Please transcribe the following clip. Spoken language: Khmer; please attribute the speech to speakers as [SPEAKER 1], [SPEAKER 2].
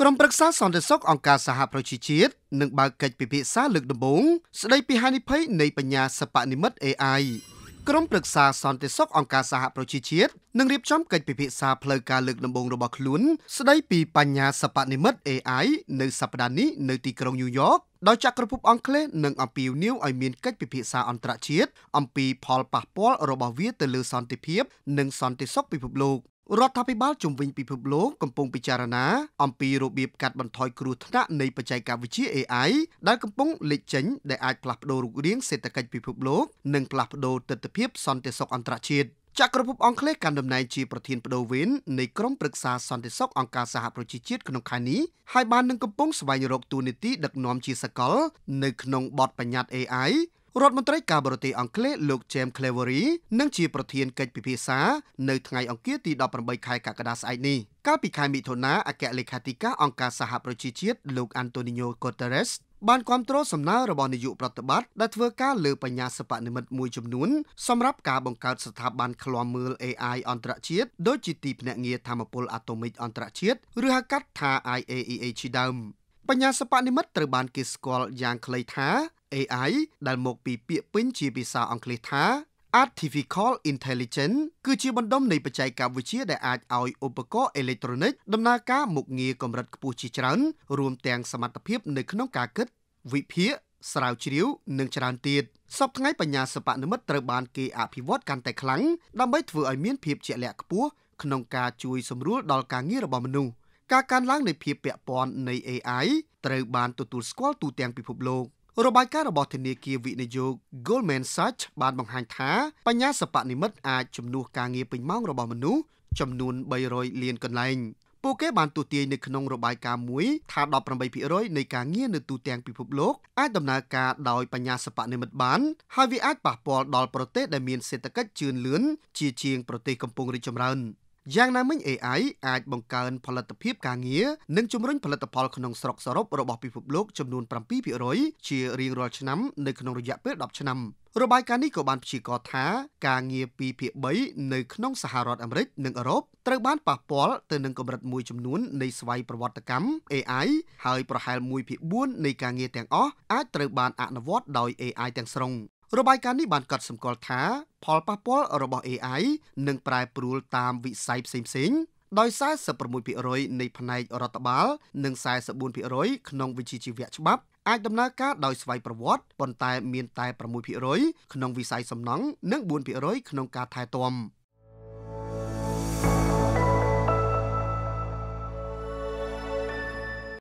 [SPEAKER 1] ក្រុមប្រឹក្សាសន្តិសុខអង្គការសហប្រជាជាតិនឹងបើកកិច្ចពិភាក្សាលើកដំបូងស្ដីពីហានិភ័យនៃបញ្ញាសិប្បនិម្មិត AI ក្រុមប្រឹក្សាសន្តិសុខអង្គការសហប្រជាជាតិនឹងរៀបចំកិច្ចពិភាក្សាផ្លូវការលើកដំបូងរបស់ខ្លួនស្ដីពីបញ្ញាសិប្បនិម្មិត AI នៅសប្តាហ៍នេះនៅទីក្រុងញូវយ៉កដោយចក្រភពអង់គ្លេសនឹងអំពាវនាវឲ្យមានកិច្ចពិភាក្សាអន្តរជាតិអំពីផលប៉ះពាល់របស់វាទៅលើសន្តិភាពនិងសន្តិសុខពិភពលោករដ្ឋាភិបាលជំវិញពិភពលោកកំពុងពិចារណាអំពីរបៀបកាត់បន្ថយគ្រោះថ្នាក់នៃបច្ចេកវិទ្យា AI ដែលកំពុងលេចចេញដែលអាចផ្លាស់ប្តូររូបរាងសេដ្ឋកិច្ចពិភពលោកនិងផ្លាស់ប្តូរទស្សនវិជ្ជាសន្តិសុខអន្តរជាតិចក្រភពអង់គ្លេសកាន់តំណែងជាប្រធានបដូវវេននៃក្រុមប្រឹក្សាសន្តិសុខអង្គការសហប្រជាជាតិក្នុងខែនេះហើយបាននឹងកំពុងស្វែងរកទូនីតិដឹកនាំជាសកលនៅក្នុងបទបញ្ញត្តិ AI រដ្ឋមន្ត្រីការបរទេសអង់គ្លេសលោក James Cleverly នឹងជាប្រធានកិច្ចពិភាក្សានៅថ្ងៃអង្គារទី18ខែកក្កដាស្អែកនេះកាលពីខែមិថុនាអគ្គលេខាធិការអង្គការសហប្រជាជាតិលោក Antonio Guterres បានគ្រប់គ្រងសំណើរបស់នាយកប្រតិបត្តិដែលធ្វើការលើបញ្ញាសិប្បនិម្មិតមួយចំនួនសម្រាប់ការបង្កើតស្ថាប័នឃ្លាំមើល AI អន្តរជាតិដូចជាទីភ្នាក់ងារធម្មពលអាតូមិកអន្តរជាតិឬហៅកាត់ថា IAEA ជាដើម។បញ្ញាសិប្បនិម្មិតត្រូវបានគេស្គាល់យ៉ាងខ្លីថា AI ដែលមកពីពាក្យពេញជាភាសាអង់គ្លេសថា Artificial Intelligence គឺជាបណ្ដុំនៃបច្ចេកវិទ្យាដែលអាចឲ្យឧបករណ៍អេເລັກត្រូនិកដំណើរការមុខងារកម្រិតខ្ពស់ជាច្រើន រួមទាំងសមត្ថភាពនៅក្នុងការគិតវិភាគស្រាវជ្រាវនិងច្រើនទៀតសពថ្ងៃបញ្ញាសិប្បនិម្មិតត្រូវបានគេអភិវឌ្ឍកាន់តែខ្លាំងដើម្បីធ្វើឲ្យមានភាពជាក់លាក់ខ្ពស់ក្នុងការជួយសម្រួលដល់ការងាររបស់មនុស្សការកើនឡើងនៃភាពពាក់ព័ន្ធនៃ AI ត្រូវបានទទួលស្គាល់ទូទាំងពិភពលោករបាយការណ៍របស់ធនាគារវិនិយោគ Goldman Sachs បានបង្ហាញថា បញ្ញាសិប្បនិម្មិតអាចជំនួសការងារពេញម៉ោងរបស់មនុស្សចំនួន300លានកន្លែងពួកគេបានទូទាយនៅក្នុងរបាយការណ៍មួយថា18%នៃការងារនៅទូទាំងពិភពលោកអាចដំណើរការដោយបញ្ញាសិប្បនិម្មិតបាន ហើយវាអាចប៉ះពាល់ដល់ប្រទេសដែលមានសេដ្ឋកិច្ចជឿនលឿនជាជាងប្រទេសកំពុងរីកចម្រើន។យ៉ាងណាមិញ AI អាចបង្កើនផលិតភាពការងារនិងជំរុញផលិតផលក្នុងស្រុកសរុបរបស់ពិភពលោកចំនួន7%ជារៀងរាល់ឆ្នាំនៅក្នុងរយៈពេល10ឆ្នាំរបាយការណ៍នេះក៏បានព្យាករណ៍ថាការងារ2ភាគ3នៅក្នុងសហរដ្ឋអាមេរិកនិងអឺរ៉ុបត្រូវបានប៉ះពាល់ទៅនឹងកម្រិតមួយចំនួននៃស្វ័យប្រវត្តិកម្ម AI ហើយប្រហែល1ភាគ4នៃការងារទាំងអស់អាចត្រូវបានអនុវត្តដោយ AI ទាំងស្រុងរបាយការណ៍នេះបានកត់សម្គាល់ថា ផលប៉ះពាល់របស់ AI នឹងប្រែប្រួលតាមវិស័យផ្សេងៗដោយ46%នៃផ្នែករដ្ឋបាលនិង44%ក្នុងវិជ្ជាជីវៈច្បាប់អាចដំណើរការដោយស្វ័យប្រវត្តិប៉ុន្តែមានតែ6%ក្នុងវិស័យសំណង់និង4%ក្នុងការថែទាំ